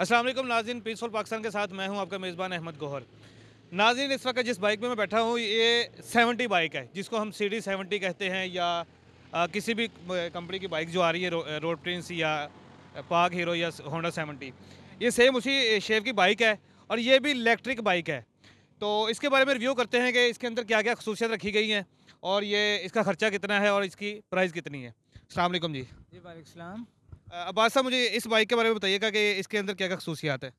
असलम नाजिन peaceful Pakistan के साथ मैं हूं आपका मेज़बान अहमद गोहर नाजिन इस वक्त जिस बाइक में मैं बैठा हूं ये 70 बाइक है जिसको हम सी डी सेवेंटी कहते हैं या आ, किसी भी कंपनी की बाइक जो आ रही है रो, रोड प्रिंस या पाक हीरो या होंडा सेवेंटी ये सेम उसी शेप की बाइक है और ये भी इलेक्ट्रिक बाइक है तो इसके बारे में रिव्यू करते हैं कि इसके अंदर क्या क्या खसूसियत रखी गई हैं और ये इसका ख़र्चा कितना है और इसकी प्राइस कितनी है अल्लाम जी जी वाईक अब्बास साहब मुझे इस बाइक के बारे में बताइएगा कि इसके अंदर क्या क्या खसूसियात है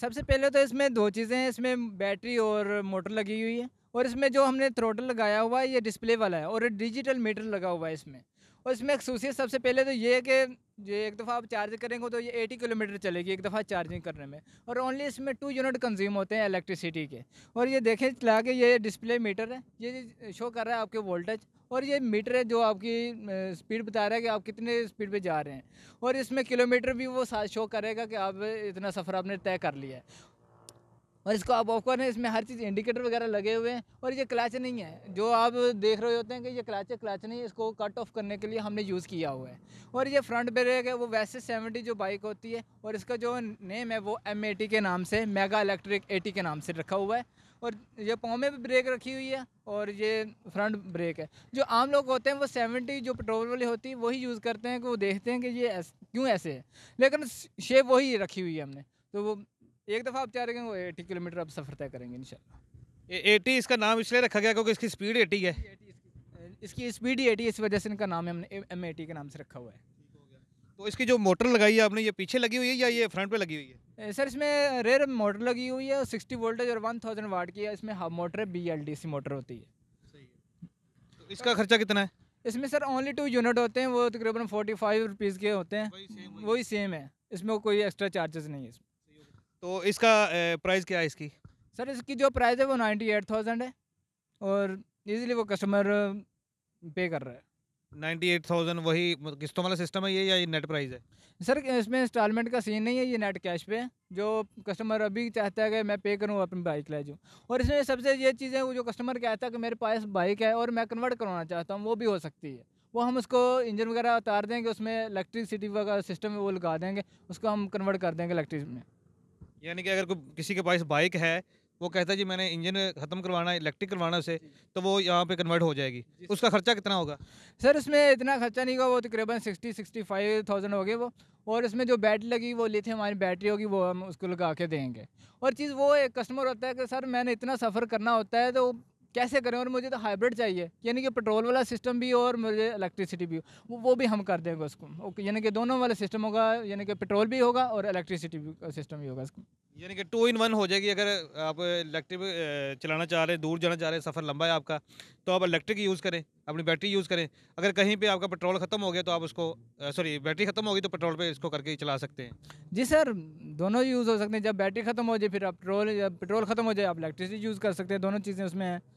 सबसे पहले तो इसमें दो चीज़ें हैं इसमें बैटरी और मोटर लगी हुई है और इसमें जो हमने थ्रोटल लगाया हुआ है ये डिस्प्ले वाला है और डिजिटल मीटर लगा हुआ है इसमें और इसमें खसूसियत सबसे पहले तो ये है कि ये एक दफ़ा आप चार्ज करेंगे तो ये एटी किलोमीटर चलेगी एक दफ़ा चार्जिंग करने में और ओनली इसमें टू यूनिट कंज्यूम होते हैं इलेक्ट्रिसिटी के और ये देखें चला के ये डिस्प्ले मीटर है ये शो कर रहा है आपके वोल्टेज और ये मीटर है जो आपकी स्पीड बता रहा है कि आप कितने स्पीड पे जा रहे हैं और इसमें किलोमीटर भी वो शो करेगा कि आप इतना सफ़र आपने तय कर लिया है और इसको आप ऑफ करें इसमें हर चीज़ इंडिकेटर वगैरह लगे हुए हैं और ये क्लच नहीं है जो आप देख रहे होते हैं कि ये क्लच है क्लच नहीं इसको कट ऑफ करने के लिए हमने यूज़ किया हुआ है और ये फ्रंट ब्रेक है वो वैसे सेवेंटी जो बाइक होती है और इसका जो नेम है वो एम के नाम से मेगा इलेक्ट्रिक एटी के नाम से रखा हुआ है और ये पाँव में भी ब्रेक रखी हुई है और ये फ्रंट ब्रेक है जो आम लोग होते हैं वो सेवेंटी जो पेट्रोल वाली होती है वही यूज़ करते हैं कि वो देखते हैं कि ये ऐस, क्यों ऐसे है लेकिन शेप वही रखी हुई है हमने तो वो एक दफ़ा आप रहे हैं वो एटी किलोमीटर आप सफ़र तय करेंगे इन एटी इसका नाम इसलिए रखा गया क्योंकि इसकी स्पीड एटी है इसकी स्पीड ही एटी इस वजह से इनका नाम हमने एम एटी के नाम से रखा हुआ है तो इसकी जो मोटर लगाई है आपने ये पीछे लगी हुई है या ये फ्रंट पे लगी हुई है सर इसमें रेयर मोटर लगी हुई है सिक्सटी वोल्टेज और वन थाउजेंड वाट की है इसमें हाफ मोटर है B L D C motor होती है तो इसका खर्चा कितना है इसमें सर ओनली टू यूनिट होते हैं वो तकरीबन फोर्टी फाइव रुपीज़ के होते हैं वही सेम है इसमें कोई एक्स्ट्रा चार्जेस नहीं है इसमें तो इसका प्राइस क्या है इसकी सर इसकी जो प्राइस है वो नाइन्टी एट थाउजेंड है और इजीली वो कस्टमर पे कर रहा है नाइन्टी एट थाउजेंड वही किस्तों वाला सिस्टम है ये या ये नेट प्राइस है सर इसमें इंस्टॉलमेंट का सीन नहीं है ये नेट कैश पे है जो कस्टमर अभी चाहता है कि मैं पे करूँ अपनी बाइक ले जाऊँ और इसमें सबसे ये चीज़ है वो जो कस्टमर कहता है कि मेरे पास बाइक है और मैं कन्वर्ट करवाना चाहता हूँ वो भी हो सकती है वो हम उसको इंजन वगैरह उतार देंगे उसमें इलेक्ट्रिसिटी वगैरह सिस्टम वो लगा देंगे उसको हम कन्वर्ट कर देंगे इलेक्ट्रिक में यानी कि अगर कोई किसी के पास बाइक है वो कहता है जी मैंने इंजन ख़त्म करवाना है इलेक्ट्रिक करवाना है उसे तो वो यहाँ पे कन्वर्ट हो जाएगी उसका खर्चा कितना होगा सर इसमें इतना खर्चा नहीं होगा वो तकरीबन सिक्सटी सिक्सटी फाइव थाउजेंड हो गए वो और इसमें जो बैटरी लगी वो लिथियम हमारी बैटरी होगी वो हम उसको लगा के देंगे और चीज़ वो एक कस्टमर होता है कि सर मैंने इतना सफ़र करना होता है तो कैसे करें और मुझे तो हाइब्रिड चाहिए यानी कि पेट्रोल वाला सिस्टम भी हो और मुझे इलेक्ट्रिसिटी भी हो वो वो भी हम कर देंगे उसको यानी कि दोनों वाला सिस्टम होगा यानी कि पेट्रोल भी होगा और इलेक्ट्रिसिटी भी सिस्टम भी होगा इसको यानी कि टू इन वन हो जाएगी अगर आप इलेक्ट्रिक चलाना चाह रहे हैं दूर जाना चाह रहे हैं सफ़र लंबा है आपका तो आप इलेक्ट्रिक यूज़ करें अपनी बैटरी यूज़ करें अगर कहीं पे आपका पेट्रोल ख़त्म हो गया तो आप उसको सॉरी बैटरी ख़त्म होगी तो पेट्रोल पे इसको करके चला सकते हैं जी सर दोनों यूज़ हो सकते हैं जब बैटरी ख़त्म हो जाए फिर आप पेट्रोल पेट्रोल ख़त्म हो जाए आप इलेक्ट्रिसिटी यूज़ कर सकते हैं दोनों चीज़ें उसमें हैं